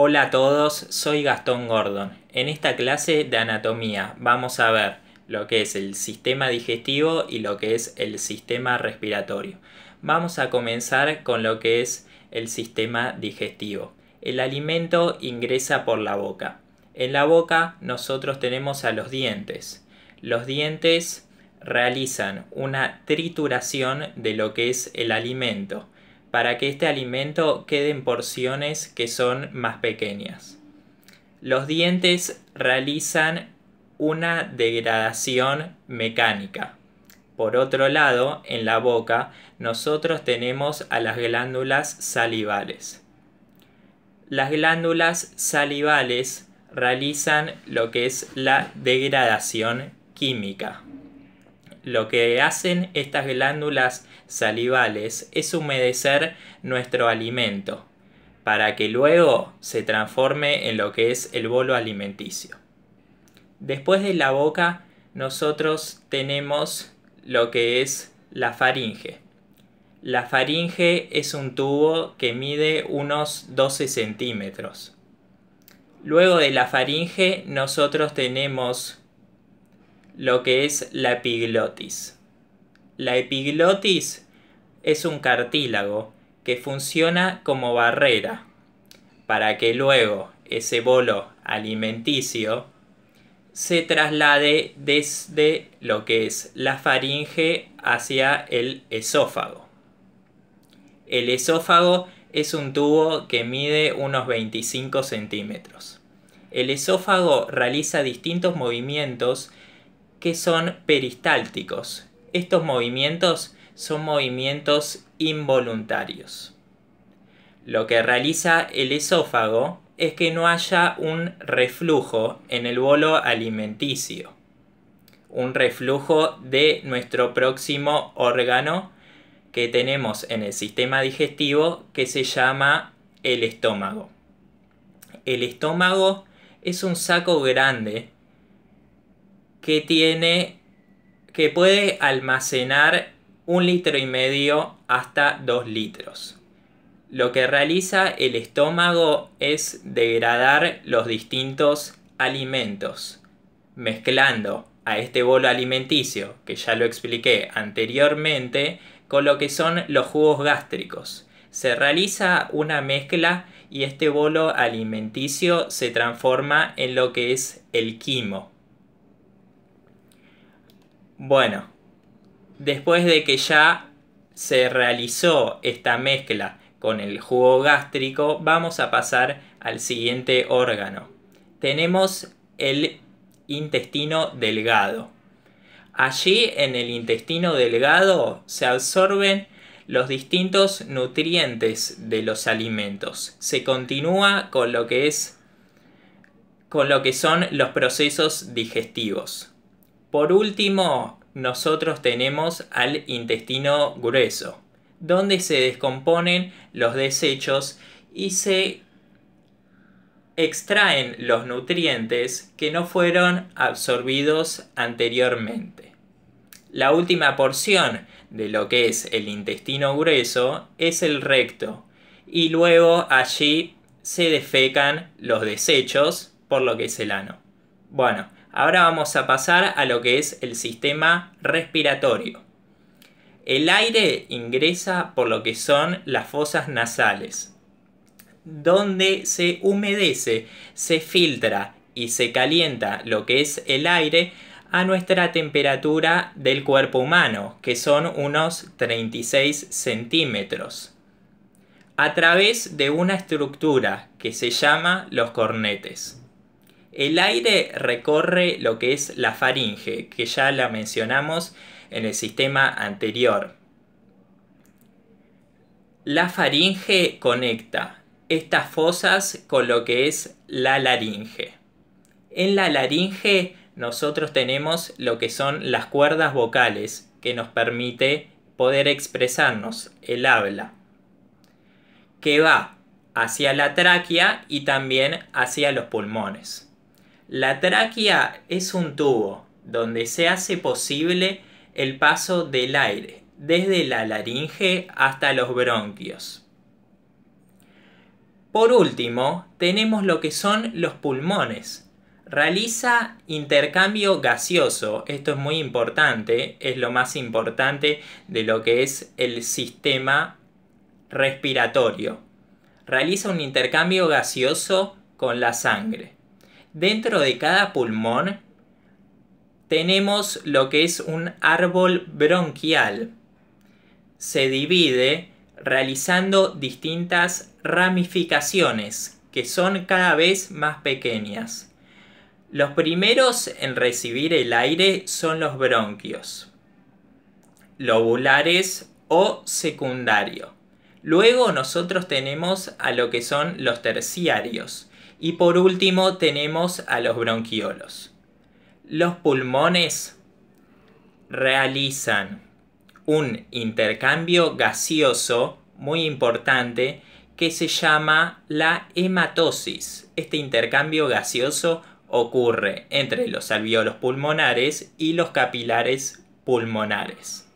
Hola a todos, soy Gastón Gordon. En esta clase de anatomía vamos a ver lo que es el sistema digestivo y lo que es el sistema respiratorio. Vamos a comenzar con lo que es el sistema digestivo. El alimento ingresa por la boca. En la boca nosotros tenemos a los dientes. Los dientes realizan una trituración de lo que es el alimento para que este alimento quede en porciones que son más pequeñas. Los dientes realizan una degradación mecánica. Por otro lado, en la boca nosotros tenemos a las glándulas salivales. Las glándulas salivales realizan lo que es la degradación química. Lo que hacen estas glándulas salivales es humedecer nuestro alimento para que luego se transforme en lo que es el bolo alimenticio. Después de la boca nosotros tenemos lo que es la faringe. La faringe es un tubo que mide unos 12 centímetros. Luego de la faringe nosotros tenemos lo que es la epiglotis. La epiglotis es un cartílago que funciona como barrera para que luego ese bolo alimenticio se traslade desde lo que es la faringe hacia el esófago. El esófago es un tubo que mide unos 25 centímetros. El esófago realiza distintos movimientos son peristálticos. Estos movimientos son movimientos involuntarios. Lo que realiza el esófago es que no haya un reflujo en el bolo alimenticio, un reflujo de nuestro próximo órgano que tenemos en el sistema digestivo que se llama el estómago. El estómago es un saco grande que tiene que puede almacenar un litro y medio hasta dos litros. Lo que realiza el estómago es degradar los distintos alimentos, mezclando a este bolo alimenticio, que ya lo expliqué anteriormente, con lo que son los jugos gástricos. Se realiza una mezcla y este bolo alimenticio se transforma en lo que es el quimo, bueno, después de que ya se realizó esta mezcla con el jugo gástrico, vamos a pasar al siguiente órgano. Tenemos el intestino delgado. Allí en el intestino delgado se absorben los distintos nutrientes de los alimentos. Se continúa con lo que es con lo que son los procesos digestivos. Por último, nosotros tenemos al intestino grueso, donde se descomponen los desechos y se extraen los nutrientes que no fueron absorbidos anteriormente. La última porción de lo que es el intestino grueso es el recto y luego allí se defecan los desechos por lo que es el ano. Bueno, Ahora vamos a pasar a lo que es el sistema respiratorio. El aire ingresa por lo que son las fosas nasales, donde se humedece, se filtra y se calienta lo que es el aire a nuestra temperatura del cuerpo humano, que son unos 36 centímetros, a través de una estructura que se llama los cornetes. El aire recorre lo que es la faringe, que ya la mencionamos en el sistema anterior. La faringe conecta estas fosas con lo que es la laringe. En la laringe nosotros tenemos lo que son las cuerdas vocales que nos permite poder expresarnos el habla, que va hacia la tráquea y también hacia los pulmones. La tráquea es un tubo donde se hace posible el paso del aire desde la laringe hasta los bronquios. Por último, tenemos lo que son los pulmones. Realiza intercambio gaseoso, esto es muy importante, es lo más importante de lo que es el sistema respiratorio. Realiza un intercambio gaseoso con la sangre. Dentro de cada pulmón tenemos lo que es un árbol bronquial. Se divide realizando distintas ramificaciones que son cada vez más pequeñas. Los primeros en recibir el aire son los bronquios, lobulares o secundario. Luego nosotros tenemos a lo que son los terciarios, y por último tenemos a los bronquiolos. Los pulmones realizan un intercambio gaseoso muy importante que se llama la hematosis. Este intercambio gaseoso ocurre entre los alveolos pulmonares y los capilares pulmonares.